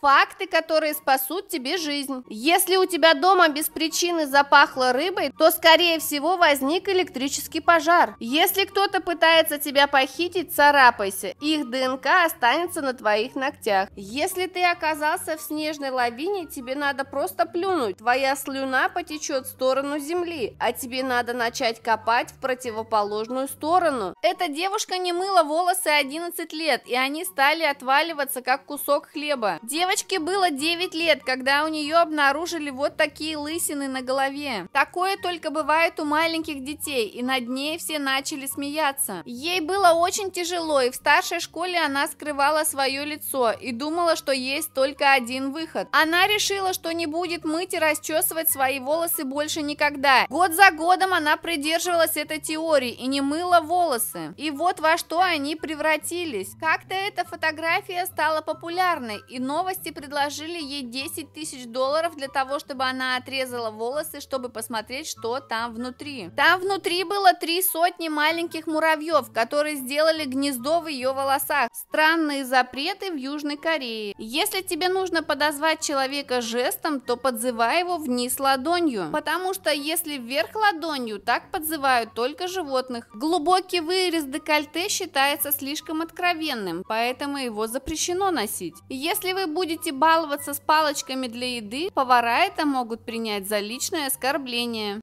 Факты, которые спасут тебе жизнь. Если у тебя дома без причины запахло рыбой, то, скорее всего, возник электрический пожар. Если кто-то пытается тебя похитить, царапайся. Их ДНК останется на твоих ногтях. Если ты оказался в снежной лавине, тебе надо просто плюнуть. Твоя слюна потечет в сторону земли, а тебе надо начать копать в противоположную сторону. Эта девушка не мыла волосы 11 лет, и они стали отваливаться, как кусок хлеба. Девушка Девочке было 9 лет, когда у нее обнаружили вот такие лысины на голове. Такое только бывает у маленьких детей, и над ней все начали смеяться. Ей было очень тяжело, и в старшей школе она скрывала свое лицо и думала, что есть только один выход. Она решила, что не будет мыть и расчесывать свои волосы больше никогда. Год за годом она придерживалась этой теории и не мыла волосы. И вот во что они превратились. Как-то эта фотография стала популярной, и новость новости предложили ей 10 тысяч долларов для того, чтобы она отрезала волосы, чтобы посмотреть, что там внутри. Там внутри было три сотни маленьких муравьев, которые сделали гнездо в ее волосах. Странные запреты в Южной Корее. Если тебе нужно подозвать человека жестом, то подзывай его вниз ладонью. Потому что если вверх ладонью, так подзывают только животных. Глубокий вырез декольте считается слишком откровенным, поэтому его запрещено носить. Если вы будете будете баловаться с палочками для еды, повара это могут принять за личное оскорбление.